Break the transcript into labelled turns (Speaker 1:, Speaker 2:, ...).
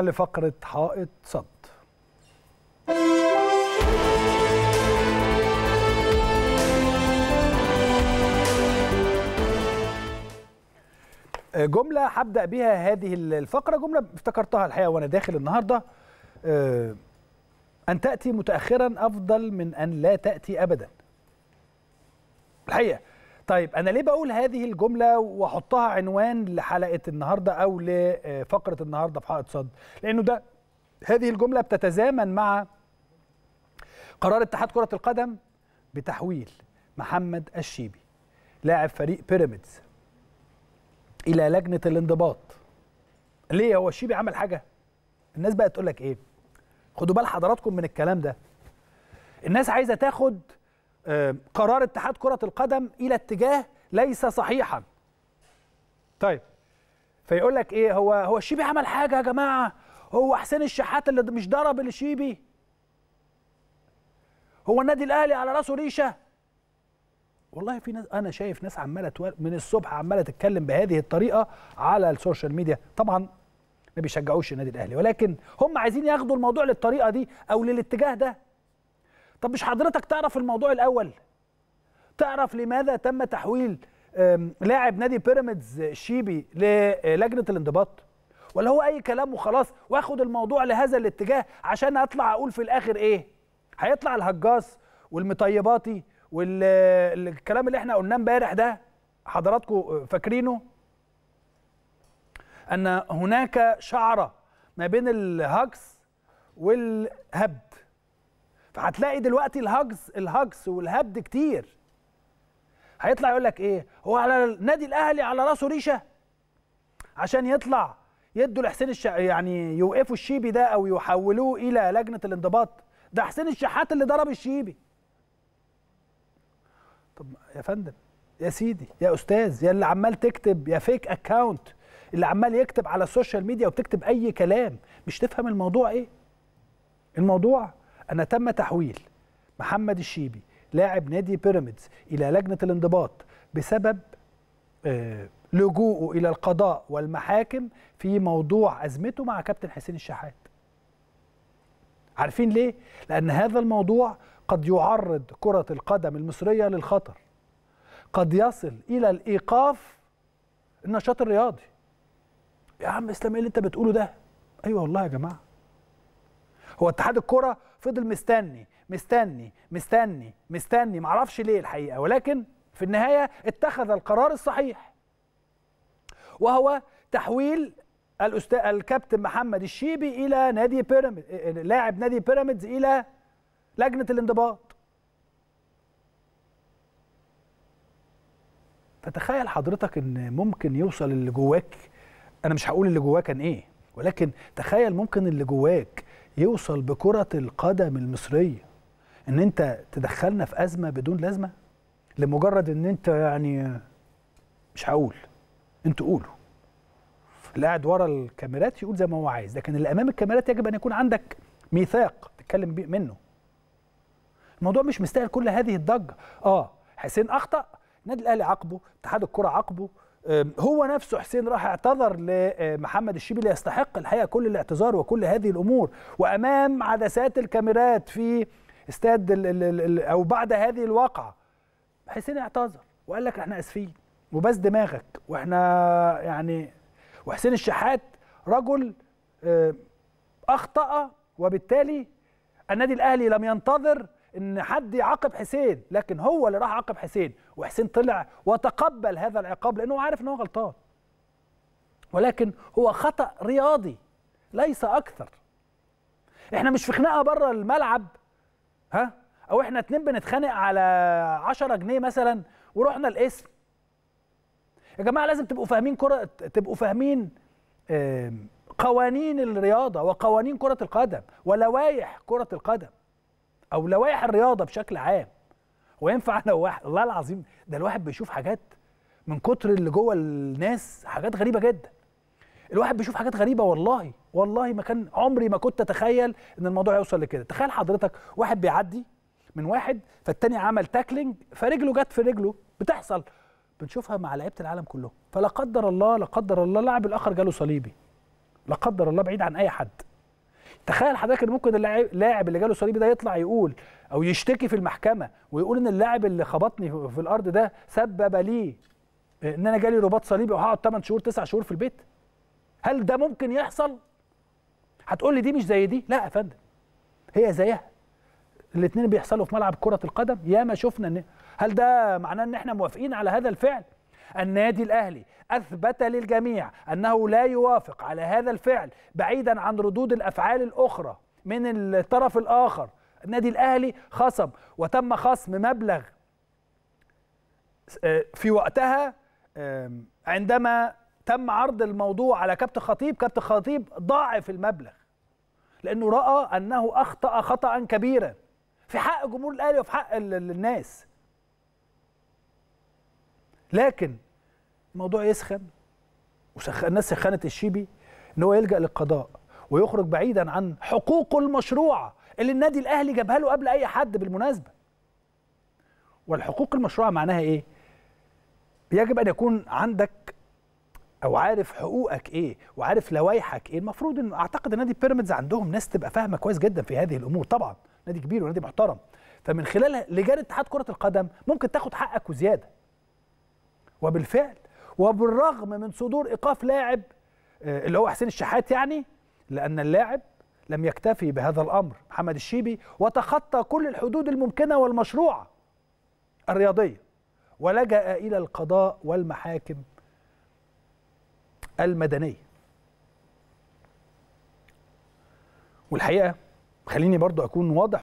Speaker 1: لفقرة حائط صد جملة هبدأ بها هذه الفقرة جملة افتكرتها الحقيقة وأنا داخل النهاردة أن تأتي متأخرا أفضل من أن لا تأتي أبدا الحقيقة طيب انا ليه بقول هذه الجمله واحطها عنوان لحلقه النهارده او لفقره النهارده في حائط صد لانه ده هذه الجمله بتتزامن مع قرار اتحاد كره القدم بتحويل محمد الشيبي لاعب فريق بيراميدز الى لجنه الانضباط ليه هو الشيبي عمل حاجه الناس بقى تقول لك ايه خدوا بال حضراتكم من الكلام ده الناس عايزه تاخد آه، قرار اتحاد كرة القدم إلى اتجاه ليس صحيحا طيب فيقول لك إيه هو هو الشيبي عمل حاجة يا جماعة هو حسين الشحات اللي مش ضرب الشيبي هو النادي الأهلي على راسه ريشة والله في ناس انا شايف ناس عماله من الصبح عماله تتكلم بهذه الطريقه على السوشيال ميديا طبعا ما بيشجعوش النادي الاهلي ولكن هم عايزين ياخدوا الموضوع للطريقه دي او للاتجاه ده طب مش حضرتك تعرف الموضوع الاول تعرف لماذا تم تحويل لاعب نادي بيراميدز الشيبي للجنه الانضباط ولا هو اي كلام وخلاص واخد الموضوع لهذا الاتجاه عشان اطلع اقول في الاخر ايه هيطلع الهجاص والمطيباتي والكلام اللي احنا قلناه امبارح ده حضراتكم فاكرينه ان هناك شعره ما بين الهجص والهبد فهتلاقي دلوقتي الهجز الهجز والهبد كتير هيطلع يقول لك ايه هو على النادي الاهلي على راسه ريشه عشان يطلع يدوا لحسين الش يعني يوقفوا الشيبي ده او يحولوه الى لجنه الانضباط ده حسين الشحات اللي ضرب الشيبي طب يا فندم يا سيدي يا استاذ يا اللي عمال تكتب يا فيك اكاونت اللي عمال يكتب على السوشيال ميديا وبتكتب اي كلام مش تفهم الموضوع ايه الموضوع أن تم تحويل محمد الشيبي لاعب نادي بيراميدز إلى لجنة الانضباط بسبب آه، لجوءه إلى القضاء والمحاكم في موضوع أزمته مع كابتن حسين الشحات عارفين ليه؟ لأن هذا الموضوع قد يعرض كرة القدم المصرية للخطر قد يصل إلى الإيقاف النشاط الرياضي يا عم اسلام ايه اللي انت بتقوله ده؟ ايوه والله يا جماعه هو اتحاد الكرة فضل مستني مستني مستني مستني معرفش ليه الحقيقة ولكن في النهاية اتخذ القرار الصحيح وهو تحويل الأستاذ الكابتن محمد الشيبي إلى نادي بيراميد لاعب نادي بيراميدز إلى لجنة الانضباط فتخيل حضرتك ان ممكن يوصل اللي جواك انا مش هقول اللي جواه كان ايه ولكن تخيل ممكن اللي جواك يوصل بكرة القدم المصرية ان انت تدخلنا في ازمه بدون لازمه لمجرد ان انت يعني مش هقول انتوا قولوا اللي قاعد ورا الكاميرات يقول زي ما هو عايز لكن اللي امام الكاميرات يجب ان يكون عندك ميثاق تتكلم بيه منه الموضوع مش مستاهل كل هذه الضجه اه حسين اخطا النادي الاهلي عاقبه اتحاد الكره عاقبه هو نفسه حسين راح اعتذر لمحمد الشيبي اللي يستحق الحقيقه كل الاعتذار وكل هذه الامور وامام عدسات الكاميرات في استاد الـ الـ الـ او بعد هذه الواقعه حسين اعتذر وقال لك احنا اسفين وبس دماغك واحنا يعني وحسين الشحات رجل اخطا وبالتالي النادي الاهلي لم ينتظر ان حد يعاقب حسين لكن هو اللي راح عاقب حسين وحسين طلع وتقبل هذا العقاب لانه عارف ان هو غلطان ولكن هو خطا رياضي ليس اكثر احنا مش في خناقه بره الملعب ها او احنا اتنين بنتخانق على 10 جنيه مثلا ورحنا الاسم يا جماعه لازم تبقوا فاهمين كره تبقوا فاهمين قوانين الرياضه وقوانين كره القدم ولوائح كره القدم او لوائح الرياضه بشكل عام هو ينفع لو واحد والله العظيم ده الواحد بيشوف حاجات من كتر اللي جوه الناس حاجات غريبه جدا الواحد بيشوف حاجات غريبه والله والله ما كان عمري ما كنت اتخيل ان الموضوع يوصل لكده تخيل حضرتك واحد بيعدي من واحد فالتاني عمل تاكلينج فرجله جت في رجله بتحصل بنشوفها مع لعيبه العالم كلهم فلا قدر الله لا قدر الله اللاعب الاخر جاله صليبي لا قدر الله بعيد عن اي حد تخيل حضرتك ان ممكن اللاعب اللي جاله صليبي ده يطلع يقول او يشتكي في المحكمه ويقول ان اللاعب اللي خبطني في الارض ده سبب لي ان انا جالي رباط صليبي وهقعد 8 شهور 9 شهور في البيت هل ده ممكن يحصل هتقول لي دي مش زي دي لا يا فندم هي زيها الاثنين بيحصلوا في ملعب كره القدم ياما شفنا ان هل ده معناه ان احنا موافقين على هذا الفعل النادي الأهلي أثبت للجميع أنه لا يوافق على هذا الفعل بعيدا عن ردود الأفعال الأخرى من الطرف الآخر النادي الأهلي خصم وتم خصم مبلغ آه، في وقتها عندما تم عرض الموضوع على كابتن خطيب كابتن خطيب ضاعف المبلغ لأنه رأى أنه أخطأ خطأ كبيرا في حق جمهور الأهلي وفي حق الناس لكن الموضوع يسخن وسخ... الناس سخنت الشيبي ان هو يلجا للقضاء ويخرج بعيدا عن حقوقه المشروعه اللي النادي الاهلي جابها له قبل اي حد بالمناسبه والحقوق المشروعه معناها ايه يجب ان يكون عندك او عارف حقوقك ايه وعارف لوايحك ايه المفروض ان اعتقد نادي بيراميدز عندهم ناس تبقى فاهمه كويس جدا في هذه الامور طبعا نادي كبير ونادي محترم فمن خلال لجان اتحاد كره القدم ممكن تاخد حقك وزياده وبالفعل وبالرغم من صدور ايقاف لاعب آه، اللي هو حسين الشحات يعني لان اللاعب لم يكتفي بهذا الامر محمد الشيبي وتخطى كل الحدود الممكنه والمشروعه الرياضيه ولجا الى القضاء والمحاكم المدنيه والحقيقه خليني برضو اكون واضح